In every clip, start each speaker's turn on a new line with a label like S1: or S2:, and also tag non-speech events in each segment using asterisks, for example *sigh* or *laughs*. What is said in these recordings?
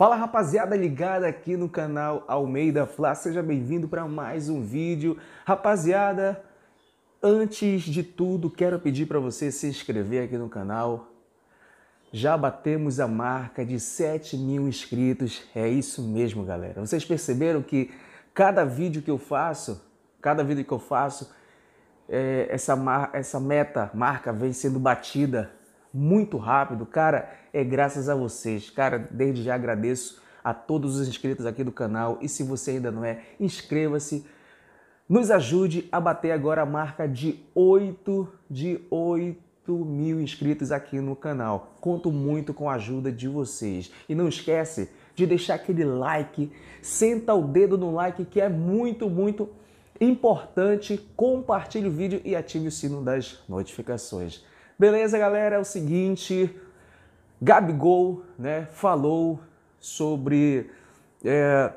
S1: Fala rapaziada ligada aqui no canal Almeida Fla, seja bem-vindo para mais um vídeo. Rapaziada, antes de tudo, quero pedir para você se inscrever aqui no canal. Já batemos a marca de 7 mil inscritos, é isso mesmo galera. Vocês perceberam que cada vídeo que eu faço, cada vídeo que eu faço, é, essa, mar, essa meta, marca vem sendo batida muito rápido. Cara, é graças a vocês. Cara, desde já agradeço a todos os inscritos aqui do canal. E se você ainda não é, inscreva-se. Nos ajude a bater agora a marca de 8 de 8 mil inscritos aqui no canal. Conto muito com a ajuda de vocês. E não esquece de deixar aquele like, senta o dedo no like que é muito, muito importante. Compartilhe o vídeo e ative o sino das notificações. Beleza, galera? É o seguinte, Gabigol né, falou sobre é,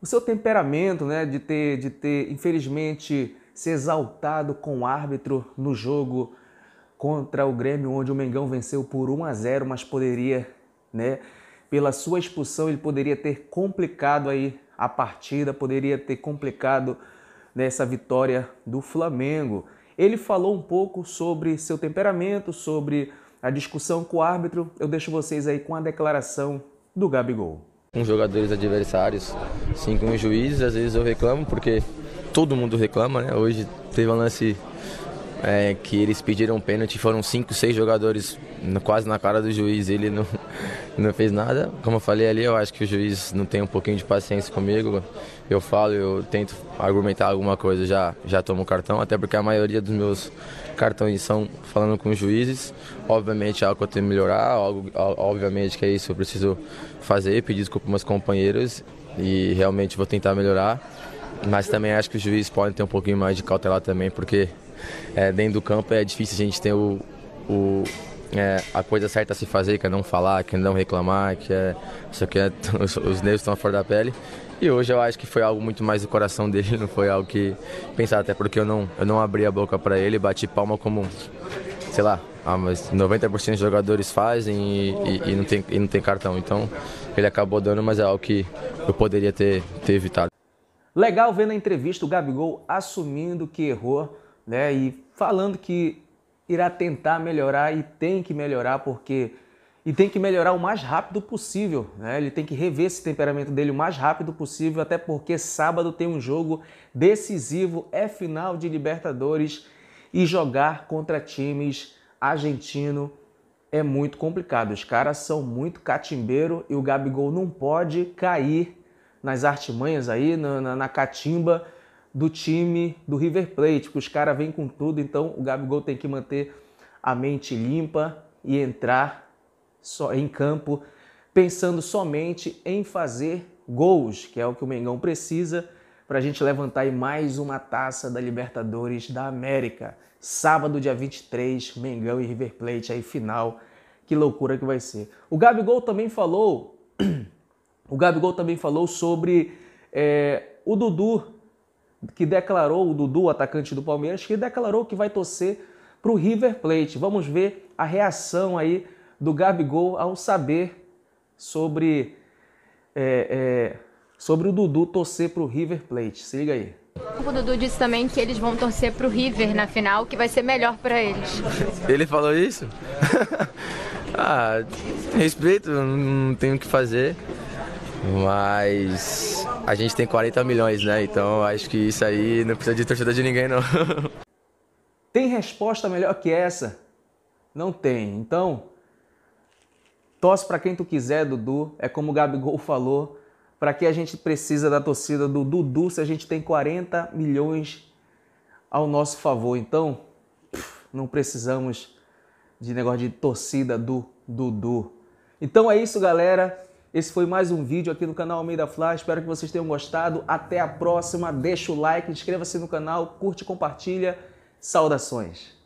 S1: o seu temperamento né, de, ter, de ter, infelizmente, se exaltado com o árbitro no jogo contra o Grêmio, onde o Mengão venceu por 1 a 0 mas poderia, né, pela sua expulsão, ele poderia ter complicado aí a partida, poderia ter complicado nessa né, vitória do Flamengo. Ele falou um pouco sobre seu temperamento, sobre a discussão com o árbitro. Eu deixo vocês aí com a declaração
S2: do Gabigol. Com jogadores adversários, sim, com os juízes, às vezes eu reclamo, porque todo mundo reclama, né? Hoje teve um lance é, que eles pediram um pênalti, foram cinco, seis jogadores quase na cara do juiz, ele não, *laughs* não fez nada. Como eu falei ali, eu acho que o juiz não tem um pouquinho de paciência comigo. Eu falo, eu tento argumentar alguma coisa, já já tomo cartão, até porque a maioria dos meus cartões são falando com os juízes. Obviamente é algo que eu tenho que melhorar, algo, obviamente que é isso, eu preciso fazer, pedir desculpa aos meus companheiros e realmente vou tentar melhorar. Mas também acho que os juízes podem ter um pouquinho mais de cautela também, porque é, dentro do campo é difícil a gente ter o, o é, a coisa certa a se fazer, que é não falar, que é não reclamar, que é só que é, *laughs* os, os nervos estão fora da pele. E hoje eu acho que foi algo muito mais do coração *laughs* dele, não foi algo que pensar até porque eu não eu não abri a boca para ele, bati palma como sei lá, ah, mas 90% dos jogadores fazem e, e, e, não tem, e não tem cartão. Então ele acabou dando, mas é algo que eu poderia ter, ter evitado.
S1: Legal ver na entrevista o Gabigol assumindo que errou né? E falando que irá tentar melhorar e tem que melhorar porque e tem que melhorar o mais rápido possível, né? Ele tem que rever esse temperamento dele o mais rápido possível, até porque sábado tem um jogo decisivo, é final de Libertadores e jogar contra times argentino é muito complicado. Os caras são muito catimbeiro e o Gabigol não pode cair nas artimanhas aí, na, na, na catimba do time do River Plate, porque os caras vêm com tudo, então o Gabigol tem que manter a mente limpa e entrar só em campo pensando somente em fazer gols, que é o que o Mengão precisa para a gente levantar aí mais uma taça da Libertadores da América. Sábado, dia 23, Mengão e River Plate, aí final. Que loucura que vai ser. O Gabigol também falou, *clears throat* o Gabigol também falou sobre é, o Dudu que declarou, o Dudu, atacante do Palmeiras, que declarou que vai torcer para o River Plate. Vamos ver a reação aí do Gabigol ao saber sobre, é, é, sobre o Dudu torcer para o River Plate. Se liga aí.
S2: O Dudu disse também que eles vão torcer para o River na final, que vai ser melhor para eles. Ele falou isso? *laughs* ah, respeito, não tenho o que fazer, mas a gente tem 40 milhões, né? Então acho que isso aí não precisa de torcida de ninguém, não. *laughs*
S1: tem resposta melhor que essa? Não tem. Então, torce para quem tu quiser, Dudu. É como o Gabigol *laughs* falou, para que a gente precisa da torcida do Dudu se a gente tem 40 milhões ao nosso favor. Então, não precisamos de negócio de torcida do Dudu. Então é isso, galera. Esse foi mais um vídeo aqui no canal Almeida Fly. Espero que vocês tenham gostado. Até a próxima. Deixa o like, inscreva-se no canal, curte, compartilha. Saudações!